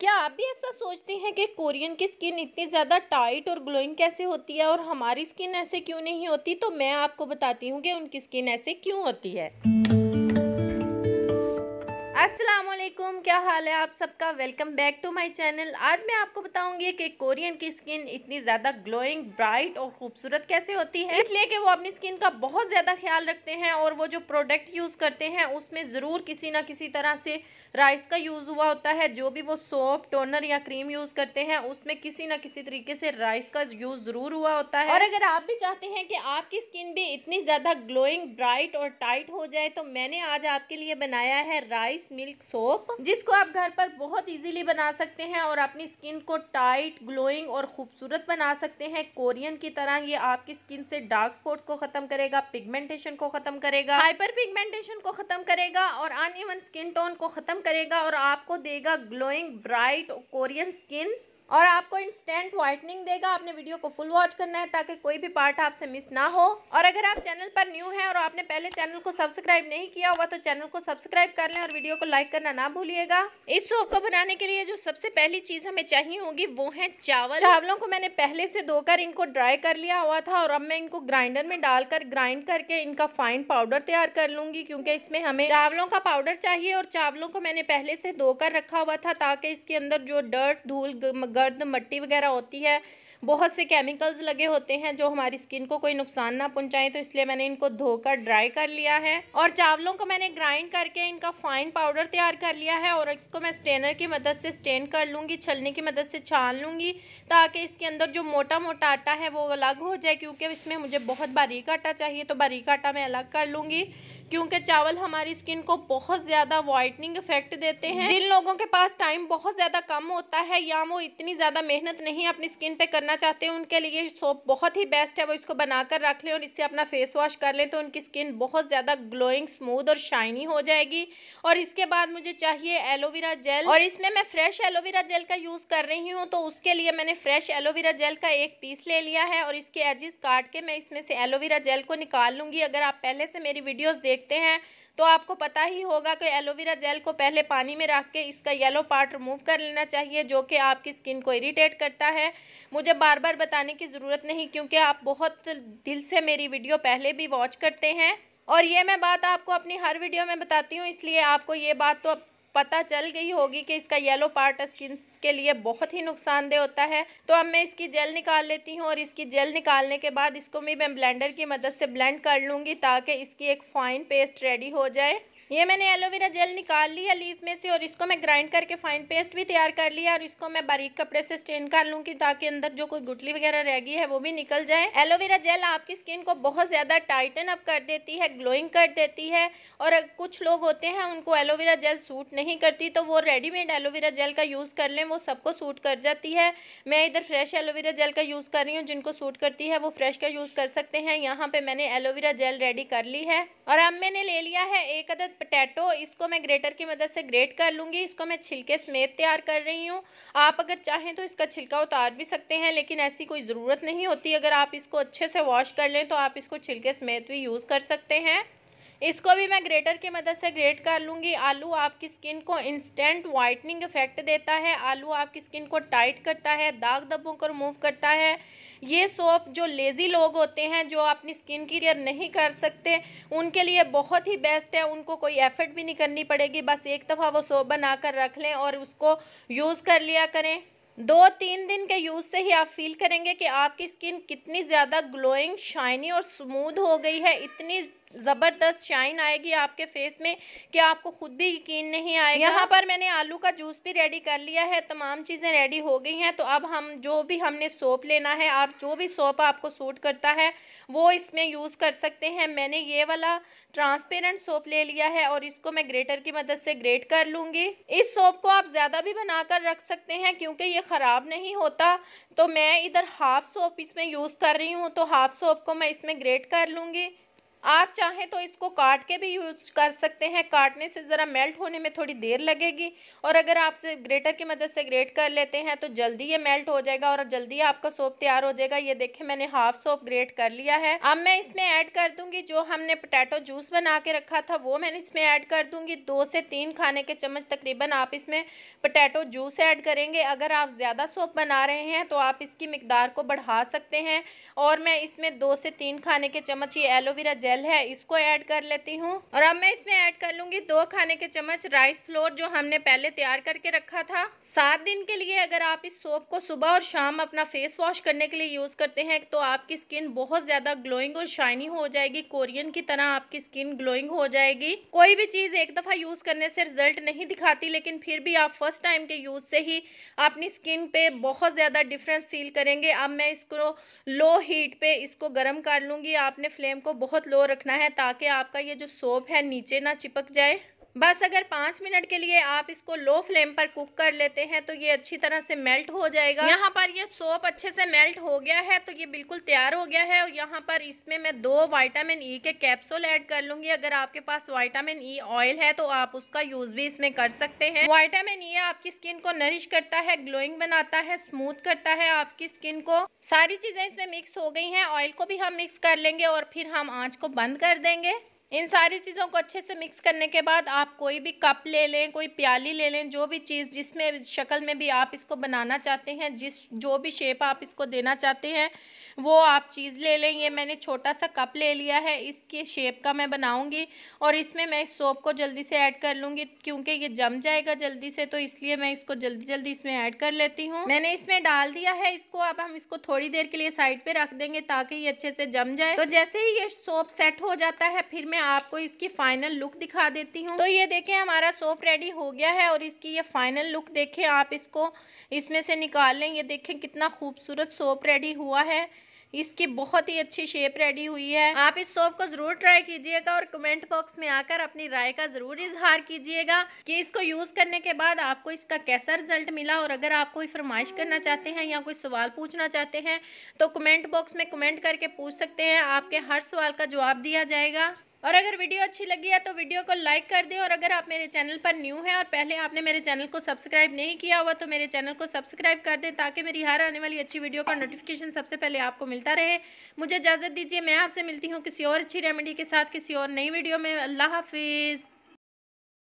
क्या आप भी ऐसा सोचते हैं कि कोरियन की स्किन इतनी ज़्यादा टाइट और ग्लोइंग कैसे होती है और हमारी स्किन ऐसे क्यों नहीं होती तो मैं आपको बताती हूँ कि उनकी स्किन ऐसे क्यों होती है असलम असलम क्या हाल है आप सबका welcome back to my channel आज मैं आपको बताऊंगी कि कोरियन की स्किन इतनी ज़्यादा ग्लोइंग ब्राइट और खूबसूरत कैसे होती है इसलिए कि वो अपनी स्किन का बहुत ज़्यादा ख्याल रखते हैं और वो जो प्रोडक्ट यूज़ करते हैं उसमें ज़रूर किसी ना किसी तरह से राइस का यूज़ हुआ होता है जो भी वो सोप टोनर या क्रीम यूज़ करते हैं उसमें किसी ना किसी तरीके से राइस का यूज़ ज़रूर हुआ होता है और अगर आप भी चाहते हैं कि आपकी स्किन भी इतनी ज़्यादा ग्लोइंग ब्राइट और टाइट हो जाए तो मैंने आज आपके लिए बनाया है राइस मिल्क सोप सोप जिसको आप घर पर बहुत इजीली बना सकते हैं और अपनी स्किन को टाइट ग्लोइंग और खूबसूरत बना सकते हैं कोरियन की तरह ये आपकी स्किन से डार्क स्पॉट्स को खत्म करेगा पिगमेंटेशन को खत्म करेगा हाइपर पिगमेंटेशन को खत्म करेगा और अन स्किन टोन को खत्म करेगा और आपको देगा ग्लोइंग ब्राइट कोरियन स्किन और आपको इंस्टेंट व्हाइटनिंग देगा आपने वीडियो को फुल वॉच करना है ताकि कोई भी पार्ट आपसे मिस ना हो और अगर आप चैनल पर न्यू हैं और आपने पहले चैनल को सब्सक्राइब नहीं किया हुआ तो चैनल को सब्सक्राइब कर लें और वीडियो को लाइक करना ना भूलिएगा इस सोप को बनाने के लिए जो सबसे पहली चीज़ हमें चाहिए होगी वो है चावल चावलों को मैंने पहले से धोकर इनको ड्राई कर लिया हुआ था और अब मैं इनको ग्राइंडर में डालकर ग्राइंड करके इनका फाइन पाउडर तैयार कर लूंगी क्योंकि इसमें हमें चावलों का पाउडर चाहिए और चावलों को मैंने पहले से धोकर रखा हुआ था ताकि इसके अंदर जो डर्ट धूल गर्द मट्टी वगैरह होती है बहुत से केमिकल्स लगे होते हैं जो हमारी स्किन को कोई नुकसान ना पहुंचाएं तो इसलिए मैंने इनको धोकर ड्राई कर लिया है और चावलों को मैंने ग्राइंड करके इनका फाइन पाउडर तैयार कर लिया है और इसको मैं स्टेनर की मदद से स्टेन कर लूँगी छलने की मदद से छान लूँगी ताकि इसके अंदर जो मोटा मोटा आटा है वो अलग हो जाए क्योंकि इसमें मुझे बहुत बारीक आटा चाहिए तो बारीक आटा मैं अलग कर लूँगी क्योंकि चावल हमारी स्किन को बहुत ज़्यादा वाइटनिंग इफेक्ट देते हैं जिन लोगों के पास टाइम बहुत ज़्यादा कम होता है या वो इतनी ज़्यादा मेहनत नहीं अपनी स्किन पे करना चाहते हैं उनके लिए सोप बहुत ही बेस्ट है वो इसको बनाकर रख लें और इससे अपना फेस वॉश कर लें तो उनकी स्किन बहुत ज़्यादा ग्लोइंग स्मूथ और शाइनी हो जाएगी और इसके बाद मुझे चाहिए एलोवेरा जेल और इसमें मैं फ्रेश एलोवेरा जेल का यूज़ कर रही हूँ तो उसके लिए मैंने फ्रेश एलोवेरा जेल का एक पीस ले लिया है और इसके एजिस काट के मैं इसमें से एलोवेरा जेल को निकाल लूंगी अगर आप पहले से मेरी वीडियोज़ देख देखते हैं तो आपको पता ही होगा कि एलोवेरा जेल को पहले पानी में रख के इसका येलो पार्ट रिमूव कर लेना चाहिए जो कि आपकी स्किन को इरीटेट करता है मुझे बार बार बताने की ज़रूरत नहीं क्योंकि आप बहुत दिल से मेरी वीडियो पहले भी वॉच करते हैं और ये मैं बात आपको अपनी हर वीडियो में बताती हूँ इसलिए आपको ये बात तो पता चल गई होगी कि इसका येलो पार्ट स्किन के लिए बहुत ही नुकसानदेह होता है तो अब मैं इसकी जेल निकाल लेती हूँ और इसकी जेल निकालने के बाद इसको भी मैं ब्लेंडर की मदद से ब्लेंड कर लूँगी ताकि इसकी एक फ़ाइन पेस्ट रेडी हो जाए ये मैंने एलोवेरा जेल निकाल लिया लीफ में से और इसको मैं ग्राइंड करके फाइन पेस्ट भी तैयार कर लिया और इसको मैं बारीक कपड़े से स्टेन कर लूँगी ताकि अंदर जो कोई गुटली वगैरह रह गई है वो भी निकल जाए एलोवेरा जेल आपकी स्किन को बहुत ज़्यादा टाइटन अप कर देती है ग्लोइंग कर देती है और कुछ लोग होते हैं उनको एलोवेरा जेल सूट नहीं करती तो वो रेडीमेड एलोवेरा जेल का यूज़ कर लें वो सबको सूट कर जाती है मैं इधर फ्रेश एलोवेरा जेल का यूज़ कर रही हूँ जिनको सूट करती है वो फ्रेश का यूज़ कर सकते हैं यहाँ पर मैंने एलोवेरा जेल रेडी कर ली है और अब मैंने ले लिया है एक अदद पटैटो इसको मैं ग्रेटर की मदद से ग्रेट कर लूँगी इसको मैं छिलके समेत तैयार कर रही हूँ आप अगर चाहें तो इसका छिलका उतार भी सकते हैं लेकिन ऐसी कोई ज़रूरत नहीं होती अगर आप इसको अच्छे से वॉश कर लें तो आप इसको छिलके समेत भी यूज़ कर सकते हैं इसको भी मैं ग्रेटर की मदद से ग्रेट कर लूँगी आलू आपकी स्किन को इंस्टेंट वाइटनिंग इफेक्ट देता है आलू आपकी स्किन को टाइट करता है दाग दबों को रिमूव करता है ये सोप जो लेज़ी लोग होते हैं जो अपनी स्किन की केयर नहीं कर सकते उनके लिए बहुत ही बेस्ट है उनको कोई एफर्ट भी नहीं करनी पड़ेगी बस एक दफ़ा वो सोप बना कर रख लें और उसको यूज़ कर लिया करें दो तीन दिन के यूज़ से ही आप फील करेंगे कि आपकी स्किन कितनी ज़्यादा ग्लोइंग शाइनी और स्मूथ हो गई है इतनी ज़बरदस्त शाइन आएगी आपके फेस में कि आपको ख़ुद भी यकीन नहीं आएगा यहाँ पर मैंने आलू का जूस भी रेडी कर लिया है तमाम चीज़ें रेडी हो गई हैं तो अब हम जो भी हमने सोप लेना है आप जो भी सोप आपको सूट करता है वो इसमें यूज़ कर सकते हैं मैंने ये वाला ट्रांसपेरेंट सोप ले लिया है और इसको मैं ग्रेटर की मदद से ग्रेट कर लूँगी इस सोप को आप ज़्यादा भी बनाकर रख सकते हैं क्योंकि ये ख़राब नहीं होता तो मैं इधर हाफ़ सोप इसमें यूज़ कर रही हूँ तो हाफ़ सोप को मैं इसमें ग्रेट कर लूँगी आप चाहें तो इसको काट के भी यूज़ कर सकते हैं काटने से ज़रा मेल्ट होने में थोड़ी देर लगेगी और अगर आप से ग्रेटर की मदद से ग्रेट कर लेते हैं तो जल्दी ये मेल्ट हो जाएगा और जल्दी आपका सोप तैयार हो जाएगा ये देखें मैंने हाफ सोप ग्रेट कर लिया है अब मैं इसमें ऐड कर दूंगी जो हमने पोटैटो जूस बना के रखा था वो मैंने इसमें ऐड कर दूंगी दो से तीन खाने के चम्मच तकरीबन आप इसमें पोटैटो जूस ऐड करेंगे अगर आप ज़्यादा सोप बना रहे हैं तो आप इसकी मकदार को बढ़ा सकते हैं और मैं इसमें दो से तीन खाने के चम्मच ये एलोवेरा जेल है इसको ऐड कर लेती हूँ और अब मैं इसमें ऐड कर लूंगी दो खाने के चम्मच राइस फ्लोर जो हमने पहले तैयार करके रखा था सात दिन के लिए अगर आप इस सोप को सुबह और शाम अपना फेस वॉश करने के लिए यूज़ करते हैं तो आपकी स्किन बहुत ज़्यादा ग्लोइंग और शाइनी हो जाएगी कोरियन की तरह आपकी स्किन ग्लोइंग हो जाएगी कोई भी चीज़ एक दफ़ा यूज़ करने से रिजल्ट नहीं दिखाती लेकिन फिर भी आप फर्स्ट टाइम के यूज़ से ही अपनी स्किन पे बहुत ज़्यादा डिफरेंस फील करेंगे अब मैं इसको लो हीट पे इसको गर्म कर लूंगी आपने फ्लेम को बहुत लो स्लो रखना है ताकि आपका ये जो सोप है नीचे ना चिपक जाए बस अगर पाँच मिनट के लिए आप इसको लो फ्लेम पर कुक कर लेते हैं तो ये अच्छी तरह से मेल्ट हो जाएगा यहाँ पर ये सोप अच्छे से मेल्ट हो गया है तो ये बिल्कुल तैयार हो गया है और यहाँ पर इसमें मैं दो वाइटामिन ई के कैप्सूल ऐड कर लूँगी अगर आपके पास वाइटामिन ई ऑयल है तो आप उसका यूज़ भी इसमें कर सकते हैं वाइटामिन ई आपकी स्किन को नरिश करता है ग्लोइंग बनाता है स्मूथ करता है आपकी स्किन को सारी चीज़ें इसमें मिक्स हो गई हैं ऑयल को भी हम मिक्स कर लेंगे और फिर हम आँच को बंद कर देंगे इन सारी चीज़ों को अच्छे से मिक्स करने के बाद आप कोई भी कप ले लें कोई प्याली ले लें जो भी चीज़ जिसमें शक्ल में भी आप इसको बनाना चाहते हैं जिस जो भी शेप आप इसको देना चाहते हैं वो आप चीज़ ले लें ये मैंने छोटा सा कप ले लिया है इसके शेप का मैं बनाऊंगी और इसमें मैं इस सोप को जल्दी से ऐड कर लूँगी क्योंकि ये जम जाएगा जल्दी से तो इसलिए मैं इसको जल्दी जल्दी इसमें ऐड कर लेती हूँ मैंने इसमें डाल दिया है इसको अब हम इसको थोड़ी देर के लिए साइड पर रख देंगे ताकि ये अच्छे से जम जाए तो जैसे ही ये सोप सेट हो जाता है फिर मैं मैं आपको इसकी फाइनल लुक दिखा देती हूँ तो ये देखें हमारा सोप रेडी हो गया है और इसकी ये फाइनल लुक देखें आप इसको इसमें से निकाल लें ये देखें कितना खूबसूरत सोप रेडी हुआ है इसकी बहुत ही अच्छी शेप रेडी हुई है आप इस सोप को ज़रूर ट्राई कीजिएगा और कमेंट बॉक्स में आकर अपनी राय का ज़रूर इजहार कीजिएगा कि इसको यूज़ करने के बाद आपको इसका कैसा रिजल्ट मिला और अगर आप कोई फरमाइश करना चाहते हैं या कोई सवाल पूछना चाहते हैं तो कमेंट बॉक्स में कमेंट करके पूछ सकते हैं आपके हर सवाल का जवाब दिया जाएगा और अगर वीडियो अच्छी लगी है तो वीडियो को लाइक कर दें और अगर आप मेरे चैनल पर न्यू हैं और पहले आपने मेरे चैनल को सब्सक्राइब नहीं किया हुआ तो मेरे चैनल को सब्सक्राइब कर दें ताकि मेरी हर आने वाली अच्छी वीडियो का नोटिफिकेशन सबसे पहले आपको मिलता रहे मुझे इजाज़त दीजिए मैं आपसे मिलती हूँ किसी और अच्छी रेमेडी के साथ किसी और नई वीडियो में अल्लाह हाफिज़